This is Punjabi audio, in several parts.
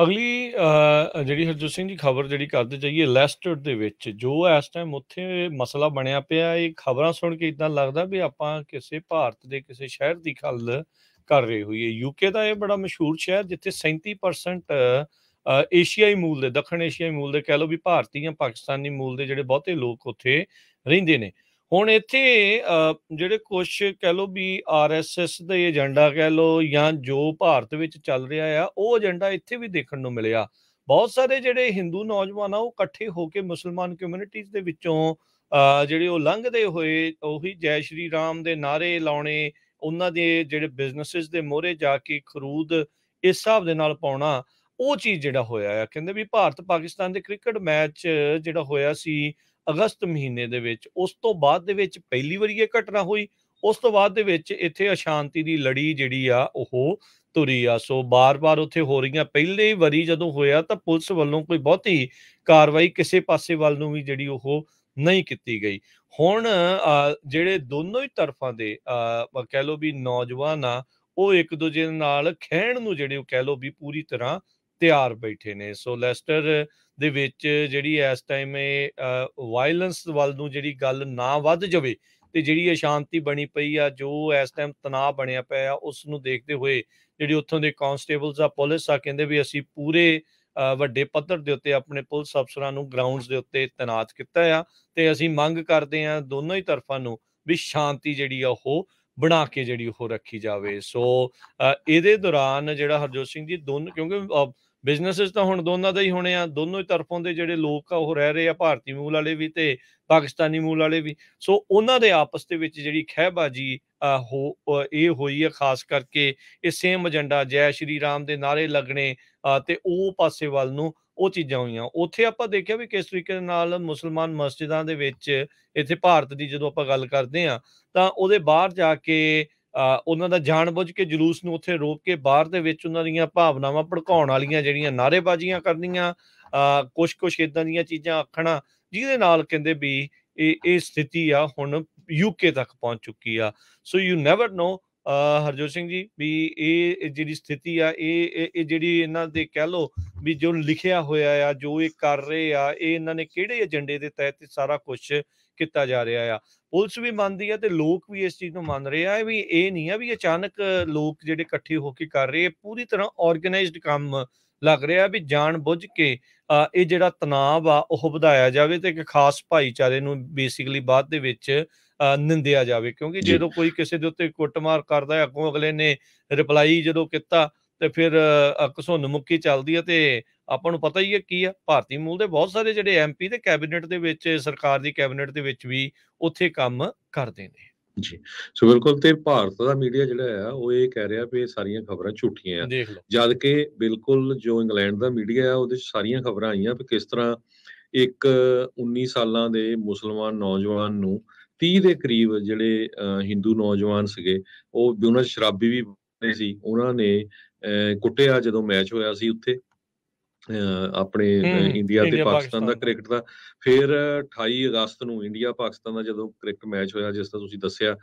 ਅਗਲੀ ਜਿਹੜੀ ਹਰਜੋਤ ਸਿੰਘ ਜੀ ਖਬਰ ਜਿਹੜੀ ਕਰਦੇ ਚਾਹੀਏ ਲੈਸਟਰ ਦੇ ਵਿੱਚ ਜੋ ਇਸ ਟਾਈਮ ਉੱਥੇ ਮਸਲਾ ਬਣਿਆ ਪਿਆ ਇਹ ਖਬਰਾਂ ਸੁਣ ਕੇ ਇਦਾਂ ਲੱਗਦਾ ਵੀ ਆਪਾਂ ਕਿਸੇ ਭਾਰਤ ਦੇ ਕਿਸੇ ਸ਼ਹਿਰ ਦੀ ਗੱਲ ਕਰ ਰਹੇ ਹੋਈਏ ਯੂਕੇ ਦਾ ਇਹ ਬੜਾ ਮਸ਼ਹੂਰ ਸ਼ਹਿਰ ਜਿੱਥੇ 37% ਏਸ਼ੀਆਈ ਮੂਲ ਦੇ ਦੱਖਣ ਏਸ਼ੀਆਈ ਮੂਲ ਦੇ ਕਹਿ ਲਓ ਵੀ ਭਾਰਤੀ ਜਾਂ ਪਾਕਿਸਤਾਨੀ ਮੂਲ ਦੇ ਜਿਹੜੇ ਬਹੁਤੇ ਲੋਕ ਉੱਥੇ ਰਹਿੰਦੇ ਨੇ ਹੁਣ ਇੱਥੇ ਜਿਹੜੇ ਕੁਝ ਕਹਿ ਲੋ ਵੀ ਆਰਐਸਐਸ ਦਾ ਏਜੰਡਾ ਕਹਿ ਲੋ ਜਾਂ ਜੋ ਭਾਰਤ ਵਿੱਚ ਚੱਲ ਰਿਹਾ ਆ ਉਹ ਏਜੰਡਾ ਇੱਥੇ ਵੀ ਦੇਖਣ ਨੂੰ ਮਿਲਿਆ ਬਹੁਤ ਸਾਰੇ ਜਿਹੜੇ ਹਿੰਦੂ ਨੌਜਵਾਨ ਆ ਉਹ ਇਕੱਠੇ ਹੋ ਕੇ ਮੁਸਲਮਾਨ ਕਮਿਊਨਿਟੀਆਂ ਦੇ ਵਿੱਚੋਂ ਜਿਹੜੇ ਉਹ ਲੰਘਦੇ ਹੋਏ ਉਹੀ ਜੈ ਸ਼੍ਰੀ ਰਾਮ ਦੇ ਨਾਰੇ ਲਾਉਣੇ ਉਹਨਾਂ ਦੇ ਜਿਹੜੇ ਬਿਜ਼ਨੈਸਸ ਦੇ ਮੋਹਰੇ ਜਾ ਕੇ ਖਰੂਦ ਇਸ ਹਿਸਾਬ ਦੇ ਨਾਲ ਪਾਉਣਾ ਉਹ ਚੀਜ਼ ਜਿਹੜਾ ਹੋਇਆ ਆ ਕਹਿੰਦੇ ਵੀ ਭਾਰਤ ਪਾਕਿਸਤਾਨ ਦੇ ਕ੍ਰਿਕਟ ਮੈਚ ਜਿਹੜਾ ਹੋਇਆ ਸੀ ਅਗਸਤ ਮਹੀਨੇ ਦੇ ਵਿੱਚ ਉਸ ਤੋਂ ਬਾਅਦ ਦੇ ਵਿੱਚ ਪਹਿਲੀ ਵਾਰੀ ਇਹ ਘਟਨਾ ਹੋਈ ਉਸ ਤੋਂ ਬਾਅਦ ਦੇ ਵਿੱਚ ਇੱਥੇ ਅਸ਼ਾਂਤੀ ਦੀ ਲੜੀ ਜਿਹੜੀ ਆ ਉਹ ਤੁਰੀ ਆ ਸੋ ਬਾਰ-ਬਾਰ ਉੱਥੇ ਹੋ ਰਹੀਆਂ ਪਹਿਲੇ ਵਾਰੀ ਜਦੋਂ ਹੋਇਆ ਤਾਂ ਪੁਲਿਸ ਵੱਲੋਂ ਕੋਈ ਬਹੁਤੀ ਕਾਰਵਾਈ ਕਿਸੇ ਪਾਸੇ ਵੱਲ ਨੂੰ ਵੀ ਜਿਹੜੀ ਉਹ ਨਹੀਂ ਕੀਤੀ ਗਈ ਹੁਣ ਜਿਹੜੇ ਦੋਨੋਂ ਹੀ ਤਰਫਾਂ ਦੇ ਕਹਿ ਲੋ ਵੀ ਨੌਜਵਾਨ ਆ ਉਹ ਇੱਕ ਦੂਜੇ ਨਾਲ ਖਹਿਣ ਨੂੰ ਜਿਹੜੇ ਉਹ ਕਹਿ ਲੋ ਵੀ ਪੂਰੀ ਤਰ੍ਹਾਂ ਤਿਆਰ ਬੈਠੇ ਨੇ ਸੋ ਲੈਸਟਰ ਦੇ ਵਿੱਚ ਜਿਹੜੀ ਇਸ ਟਾਈਮ ਇਹ ਵਾਇਲੈਂਸ ਵੱਲ ਨੂੰ ਜਿਹੜੀ ਗੱਲ ਨਾ ਵੱਧ ਜਾਵੇ ਤੇ ਜਿਹੜੀ ਇਹ ਸ਼ਾਂਤੀ ਬਣੀ ਪਈ ਆ ਜੋ ਇਸ ਟਾਈਮ ਤਣਾਅ ਬਣਿਆ ਪਿਆ ਉਸ ਨੂੰ ਦੇਖਦੇ ਹੋਏ ਜਿਹੜੀ ਉੱਥੋਂ ਦੇ ਕਾਂਸਟੇਬਲਸ ਆ ਪੁਲਿਸ ਆ ਕਹਿੰਦੇ ਵੀ ਅਸੀਂ ਪੂਰੇ ਵੱਡੇ ਪੱਧਰ ਦੇ ਉੱਤੇ ਆਪਣੇ ਪੁਲਿਸ ਅਫਸਰਾਂ ਨੂੰ ਗਰਾਊਂਡਸ ਦੇ ਉੱਤੇ ਤਾਇਨਾਤ ਕੀਤਾ ਆ ਤੇ ਅਸੀਂ ਮੰਗ ਕਰਦੇ ਆ ਦੋਨੋਂ ਹੀ ਤਰਫਾਂ ਨੂੰ ਵੀ ਸ਼ਾਂਤੀ ਜਿਹੜੀ ਆ ਉਹ ਬਣਾ ਕੇ ਜਿਹੜੀ ਉਹ ਰੱਖੀ ਜਾਵੇ ਸੋ ਇਹਦੇ ਦੌਰਾਨ ਜਿਹੜਾ ਹਰਜੋਤ ਸਿੰਘ ਜੀ ਦੋਨੋਂ ਕਿਉਂਕਿ ਬਿਜ਼ਨੈਸਸ ਤਾਂ ਹੁਣ ਦੋਨਾਂ ਦਾ ਹੀ ਹੋਣੇ ਆ ਦੋਨੋਂ ਹੀ ਤਰਫੋਂ ਦੇ ਜਿਹੜੇ ਲੋਕ ਆ ਉਹ ਰਹਿ ਰਹੇ ਆ ਭਾਰਤੀ ਮੂਲ ਵਾਲੇ ਵੀ ਤੇ ਪਾਕਿਸਤਾਨੀ ਮੂਲ ਵਾਲੇ ਵੀ ਸੋ ਉਹਨਾਂ ਦੇ ਆਪਸ ਦੇ ਵਿੱਚ ਜਿਹੜੀ ਖਹਿਬਾਜੀ ਹੋ ਇਹ ਹੋਈ ਹੈ ਖਾਸ ਕਰਕੇ ਇਹ ਸੇਮ ਏਜੰਡਾ ਜੈ ਸ਼੍ਰੀ ਰਾਮ ਦੇ ਨਾਰੇ ਲੱਗਣੇ ਤੇ ਉਹ ਪਾਸੇ ਵੱਲ ਨੂੰ ਉਹ ਚੀਜ਼ਾਂ ਹੋਈਆਂ ਉੱਥੇ ਆਪਾਂ ਦੇਖਿਆ ਵੀ ਕਿਸ ਤਰੀਕੇ ਨਾਲ ਮੁਸਲਮਾਨ ਮਸਜਿਦਾਂ ਦੇ ਵਿੱਚ ਇੱਥੇ ਭਾਰਤ ਦੀ ਜਦੋਂ ਆਪਾਂ ਗੱਲ ਕਰਦੇ ਆ ਤਾਂ ਉਹਦੇ ਬਾਹਰ ਜਾ ਕੇ ਉਹਨਾਂ ਦਾ ਜਾਣਬੁੱਝ ਕੇ ਜਲੂਸ ਨੂੰ ਉੱਥੇ ਰੋਕ ਕੇ ਬਾਹਰ ਦੇ ਵਿੱਚ ਉਹਨਾਂ ਦੀਆਂ ਭਾਵਨਾਵਾਂ ਭੜਕਾਉਣ ਵਾਲੀਆਂ ਜਿਹੜੀਆਂ ਨਾਰੇਬਾਜ਼ੀਆਂ ਕਰਨੀਆਂ ਕੁਝ ਕੁਝ ਇਦਾਂ ਦੀਆਂ ਚੀਜ਼ਾਂ ਆਖਣਾ ਜਿਹਦੇ ਨਾਲ ਕਹਿੰਦੇ ਵੀ ਇਹ ਇਹ ਸਥਿਤੀ ਆ ਹੁਣ ਯੂਕੇ ਤੱਕ ਪਹੁੰਚ ਚੁੱਕੀ ਆ so you never know Harjot Singh ji ਵੀ ਇਹ ਜਿਹੜੀ ਸਥਿਤੀ ਆ ਇਹ ਇਹ ਜਿਹੜੀ ਇਹਨਾਂ ਦੇ ਕਹਿ ਲੋ ਵੀ ਜੋ ਲਿਖਿਆ ਹੋਇਆ ਆ ਜੋ ਇਹ ਕਰ ਰਹੇ ਆ ਇਹ ਇਹਨਾਂ ਨੇ ਕਿਹੜੇ ਏਜੰਡੇ ਦੇ ਤਹਿਤ ਸਾਰਾ ਕੁਝ ਕੀਤਾ ਜਾ ਰਿਹਾ ਆ ਪੁਲਿਸ ਵੀ ਮੰਨਦੀ ਆ ਤੇ ਲੋਕ ਵੀ ਇਸ ਚੀਜ਼ ਨੂੰ ਮੰਨ ਰਹੇ ਆ ਵੀ ਇਹ ਨਹੀਂ ਆ ਵੀ ਅਚਾਨਕ ਲੋਕ ਜਿਹੜੇ ਇਕੱਠੇ ਹੋ ਕੇ ਕਰ ਰਹੇ ਪੂਰੀ ਤਰ੍ਹਾਂ ਆਰਗੇਨਾਈਜ਼ਡ ਕੰਮ ਲੱਗ ਰਿਹਾ ਵੀ ਜਾਣ ਬੁੱਝ ਕੇ ਇਹ ਜਿਹੜਾ ਤਣਾਅ ਆ ਉਹ ਵਧਾਇਆ ਜਾਵੇ ਤੇ ਇੱਕ ਖਾਸ ਭਾਈਚਾਰੇ ਨੂੰ ਬੇਸਿਕਲੀ ਬਾਅਦ ਦੇ ਵਿੱਚ ਨਿੰਦਿਆ ਜਾਵੇ ਕਿਉਂਕਿ ਜਦੋਂ ਕੋਈ ਕਿਸੇ ਦੇ ਉੱਤੇ ਕੁੱਟਮਾਰ ਕਰਦਾ ਹੈ ਅੱਗੋਂ ਅਗਲੇ ਨੇ ਰਿਪਲਾਈ ਜਦੋਂ ਕੀਤਾ ਤੇ ਫਿਰ ਕਸੋਨ ਮੁੱਕੀ ਚੱਲਦੀ ਹੈ ਤੇ ਆਪਾਂ ਨੂੰ ਪਤਾ ਹੀ ਹੈ ਕੀ ਆ ਭਾਰਤੀ ਮੂਲ ਦੇ ਬਹੁਤ ਸਾਰੇ ਜਿਹੜੇ ਐਮਪੀ ਤੇ ਕੈਬਨਿਟ ਦੇ ਵਿੱਚ ਸਰਕਾਰ ਦੀ ਕੈਬਨਿਟ ਦੇ ਵਿੱਚ ਵੀ ਉੱਥੇ ਕੰਮ ਕਰਦੇ ਨੇ ਜੀ ਸੋ ਬਿਲਕੁਲ ਤੇ ਭਾਰਤ ਦਾ ਮੀਡੀਆ ਜਿਹੜਾ ਆ ਉਹ ਇਹ ਕਹਿ ਰਿਹਾ ਵੀ ਸਾਰੀਆਂ ਖਬਰਾਂ ਝੂਠੀਆਂ ਆ ਜਦ ਕਿ ਬਿਲਕੁਲ ਜੋ ਇੰਗਲੈਂਡ ਦਾ ਮੀਡੀਆ ਆ ਉਹਦੇ ਵਿੱਚ ਸਾਰੀਆਂ ਖਬਰਾਂ ਆਈਆਂ ਵੀ ਕਿਸ ਤਰ੍ਹਾਂ ਇੱਕ 19 ਸਾਲਾਂ ਦੇ ਮੁਸਲਮਾਨ ਨੌਜਵਾਨ ਨੂੰ 30 ਦੇ ਕਰੀਬ ਜਿਹੜੇ ਹਿੰਦੂ ਨੌਜਵਾਨ ਸੀਗੇ ਉਹ ਉਹਨਾਂ ਸ਼ਰਾਬੀ ਵੀ ਸੀ ਉਹਨਾਂ ਨੇ ਕੁੱਟਿਆ ਜਦੋਂ ਮੈਚ ਹੋਇਆ ਸੀ ਉੱਥੇ ਆਪਣੇ ਇੰਡੀਆ ਤੇ ਪਾਕਿਸਤਾਨ ਦਾ ਕ੍ਰਿਕਟ ਦਾ ਫਿਰ 28 ਅਗਸਤ ਨੂੰ ਇੰਡੀਆ ਪਾਕਿਸਤਾਨ ਦਾ ਜਦੋਂ ਕ੍ਰਿਕਟ ਮੈਚ ਹੋਇਆ ਜਿਸ ਤਰ੍ਹਾਂ ਤੁਸੀਂ ਦੱਸਿਆ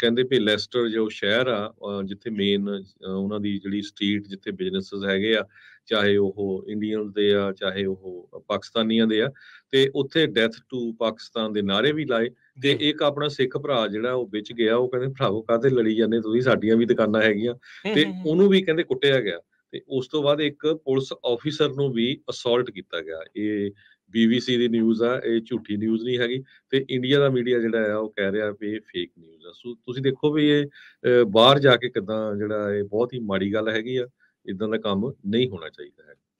ਕਹਿੰਦੇ ਵੀ ਲੈਸਟਰ ਜੋ ਸ਼ਹਿਰ ਆ ਜਿੱਥੇ ਮੇਨ ਉਹਨਾਂ ਦੀ ਜਿਹੜੀ ਸਟਰੀਟ ਜਿੱਥੇ ਬਿਜ਼ਨੈਸਸ ਹੈਗੇ ਆ ਚਾਹੇ ਉਹ ਇੰਡੀਅਨਸ ਦੇ ਆ ਚਾਹੇ ਉਹ ਪਾਕਿਸਤਾਨੀਆਂ ਦੇ ਆ ਤੇ ਉੱਥੇ ਡੈਥ ਟੂ ਪਾਕਿਸਤਾਨ ਦੇ ਨਾਰੇ ਵੀ ਲਾਏ ਤੇ ਇੱਕ ਆਪਣਾ ਸਿੱਖ ਭਰਾ ਜਿਹੜਾ ਉਹ ਵਿੱਚ ਗਿਆ ਉਹ ਕਹਿੰਦੇ ਭਰਾਵੋ ਕਾਹਦੇ ਲੜੀ ਜਾਂਦੇ ਤੁਸੀਂ ਸਾਡੀਆਂ ਵੀ ਦੁਕਾਨਾਂ ਹੈਗੀਆਂ ਤੇ ਉਹਨੂੰ ਵੀ ਕਹਿੰਦੇ ਕੁੱਟਿਆ ਗਿਆ ਤੇ ਉਸ ਤੋਂ ਬਾਅਦ ਇੱਕ ਪੁਲਿਸ ਆਫੀਸਰ ਨੂੰ ਵੀ ਅਸਾਲਟ ਕੀਤਾ ਗਿਆ ਇਹ BBC ਦੀ ਨਿਊਜ਼ ਆ ਇਹ ਝੂਠੀ ਨਿਊਜ਼ ਨਹੀਂ ਹੈਗੀ ਤੇ ਇੰਡੀਆ ਦਾ ਮੀਡੀਆ ਜਿਹੜਾ ਆ ਉਹ ਕਹਿ ਰਿਹਾ ਵੀ ਇਹ ਫੇਕ ਨਿਊਜ਼ ਆ ਸੋ ਤੁਸੀਂ ਦੇਖੋ ਵੀ ਇਹ ਬਾਹਰ ਜਾ ਕੇ ਕਿਦਾਂ ਜਿਹੜਾ ਇਹ ਬਹੁਤ ਹੀ ਮਾੜੀ ਗੱਲ ਹੈਗੀ ਆ ਇਦਾਂ ਦਾ ਕੰਮ ਨਹੀਂ ਹੋਣਾ ਚਾਹੀਦਾ ਹੈ